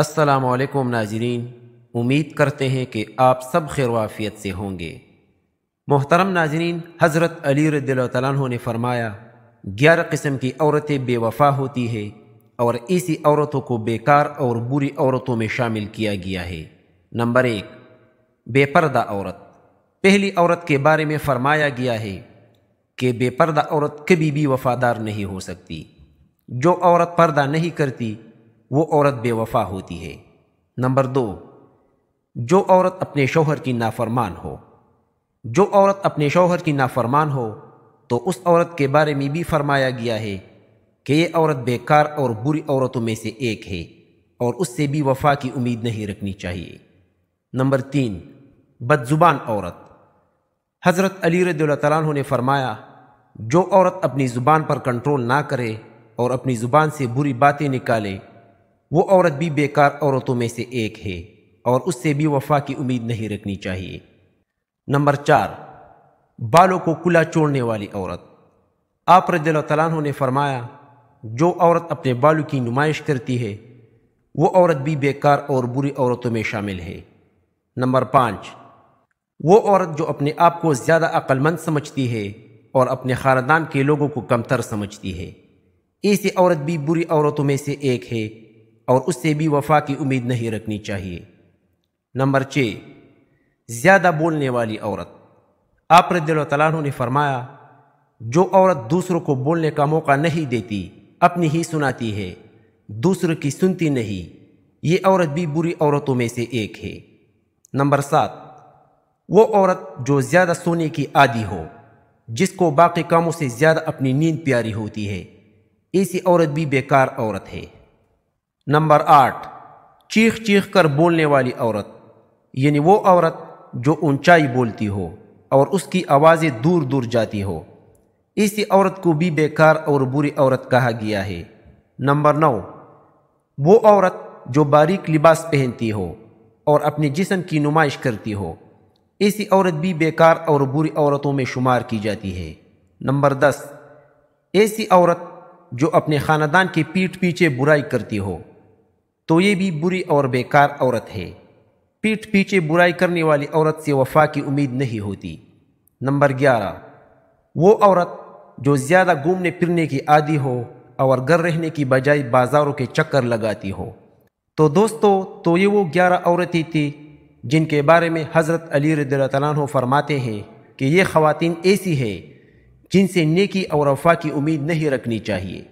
असलकम नाजरीन उम्मीद करते हैं कि आप सब खैर वाफ़ियत से होंगे मोहतरम नाजरीन हज़रत अली रद्दू ने फरमाया ग्यारह किस्म की औरतें बेवफा होती है और इसी औरतों को बेकार और बुरी औरतों में शामिल किया गया है नंबर एक बेपर्दा औरत पहली औरत के बारे में फरमाया गया है कि बेपर्दा औरत कभी भी वफादार नहीं हो सकती जो औरत पर्दा नहीं करती वो औरत बेवफा होती है नंबर दो जो औरत अपने शौहर की नाफरमान हो जो औरत अपने शौहर की नाफरमान हो तो उस औरत के बारे में भी फरमाया गया है कि ये औरत बेकार और बुरी औरतों में से एक है और उससे भी वफा की उम्मीद नहीं रखनी चाहिए नंबर तीन बदजुबान औरत हज़रत अली रद्ला ने फरमाया जो औरत अपनी ज़ुबान पर कंट्रोल ना करे और अपनी ज़ुबान से बुरी बातें निकाले वो औरत भी बेकार औरतों में से एक है और उससे भी वफा की उम्मीद नहीं रखनी चाहिए नंबर चार बालों को कुला छोड़ने वाली औरत आप रद्लान ने फरमाया जो औरत अपने बालों की नुमाइश करती है वो औरत भी बेकार और बुरी औरतों में शामिल है नंबर पाँच वो औरत जो अपने आप को ज़्यादा अक्लमंद समझती है और अपने ख़ानदान के लोगों को कमतर समझती है ऐसी औरत भी बुरी औरतों में से एक है और उससे भी वफा की उम्मीद नहीं रखनी चाहिए नंबर छः ज़्यादा बोलने वाली औरत आप तला ने फरमाया जो औरत दूसरों को बोलने का मौका नहीं देती अपनी ही सुनाती है दूसरों की सुनती नहीं ये औरत भी बुरी औरतों में से एक है नंबर सात वो औरत जो ज़्यादा सोने की आदि हो जिसको बाकी कामों से ज़्यादा अपनी नींद प्यारी होती है ऐसी औरत भी बेकार औरत है नंबर आठ चीख चीख कर बोलने वाली औरत यानी वो औरत जो ऊंचाई बोलती हो और उसकी आवाज़ें दूर दूर जाती हो इसी औरत को भी बेकार और बुरी औरत कहा गया है नंबर नौ वो औरत जो बारीक लिबास पहनती हो और अपने जिसम की नुमाइश करती हो ऐसी औरत भी बेकार और बुरी औरतों में शुमार की जाती है नंबर दस ऐसी औरत जो अपने ख़ानदान के पीठ पीछे बुराई करती हो तो ये भी बुरी और बेकार औरत है पीठ पीछे बुराई करने वाली औरत से वफा की उम्मीद नहीं होती नंबर ग्यारह वो औरत जो ज़्यादा घूमने फिरने की आदि हो और घर रहने की बजाय बाज़ारों के चक्कर लगाती हो तो दोस्तों तो ये वो ग्यारह औरतें थी जिनके बारे में हज़रत अली रद्दू फरमाते हैं कि ये ख़वान ऐसी है जिनसे नेकी और वफा की उम्मीद नहीं रखनी चाहिए